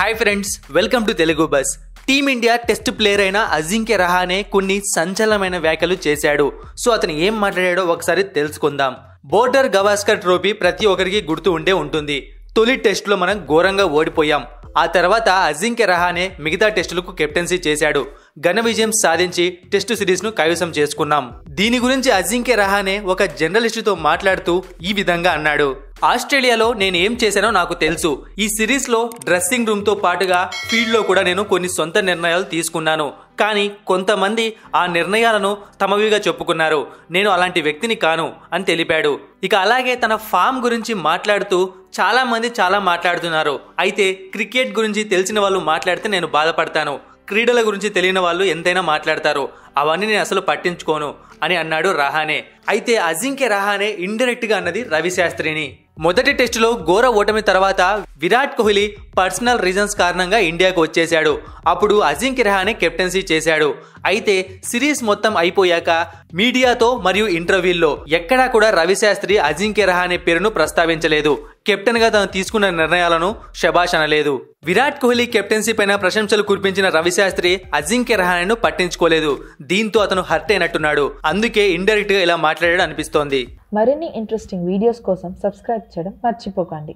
hi friends welcome to Telugu bus team India test player అయిన అజింక్య రహానే కొన్ని సంచలనమైన వ్యాఖ్యలు చేశాడు సో అతను ఏం మాట్లాడాడో ఒకసారి తెలుసుకుందాం బోర్డర్ గవాస్కర్ ట్రోఫీ ప్రతి ఒక్కరికి గుర్తు ఉండే ఉంటుంది తొలి టెస్టులో మనం ఘోరంగా ఓడిపోయాం ఆ తర్వాత అజింక్య రహానే మిగతా టెస్టులకు కెప్టెన్సీ చేశాడు ఘన విజయం సాధించి టెస్టు సిరీస్ను కైవసం చేసుకున్నాం దీని గురించి అజింక్య రహానే ఒక తో మాట్లాడుతూ ఈ విధంగా అన్నాడు ఆస్ట్రేలియాలో నేను ఏం చేశానో నాకు తెలుసు ఈ సిరీస్లో డ్రెస్సింగ్ రూమ్తో పాటుగా ఫీల్డ్లో కూడా నేను కొన్ని సొంత నిర్ణయాలు తీసుకున్నాను కానీ కొంతమంది ఆ నిర్ణయాలను తమవిగా చెప్పుకున్నారు నేను అలాంటి వ్యక్తిని కాను అని తెలిపాడు ఇక అలాగే తన ఫామ్ గురించి మాట్లాడుతూ చాలామంది చాలా మాట్లాడుతున్నారు అయితే క్రికెట్ గురించి తెలిసిన వాళ్ళు మాట్లాడితే నేను బాధపడతాను క్రీడల గురించి తెలియని వాళ్ళు ఎంతైనా మాట్లాడతారు అవన్నీ నేను అసలు పట్టించుకోను అని అన్నాడు రహానే అయితే అజింక్య రహానే ఇండైరెక్ట్ గా అన్నది రవిశాస్త్రిని మొదటి టెస్టులో ఘోర ఓటమి తర్వాత విరాట్ కోహ్లీ పర్సనల్ రీజన్స్ కారణంగా ఇండియాకు వచ్చేశాడు అప్పుడు అజింక్య రహానే కెప్టెన్సీ చేశాడు అయితే సిరీస్ మొత్తం అయిపోయాక మీడియాతో మరియు ఇంటర్వ్యూల్లో ఎక్కడా కూడా రవిశాస్త్రి అజింక్య రహానే పేరును ప్రస్తావించలేదు కెప్టెన్ గా తను తీసుకున్న నిర్ణయాలను శభాష్ అనలేదు విరాట్ కోహ్లీ కెప్టెన్సీ పైన ప్రశంసలు కురిపించిన రవిశాస్త్రి అజింక్య రహానేను పట్టించుకోలేదు దీంతో అతను హర్ట్ అయినట్టున్నాడు అందుకే ఇండైరెక్ట్ గా ఇలా మాట్లాడాడు అనిపిస్తోంది మరిన్ని ఇంట్రెస్టింగ్ వీడియోస్ కోసం సబ్స్క్రైబ్ చేయడం మర్చిపోకండి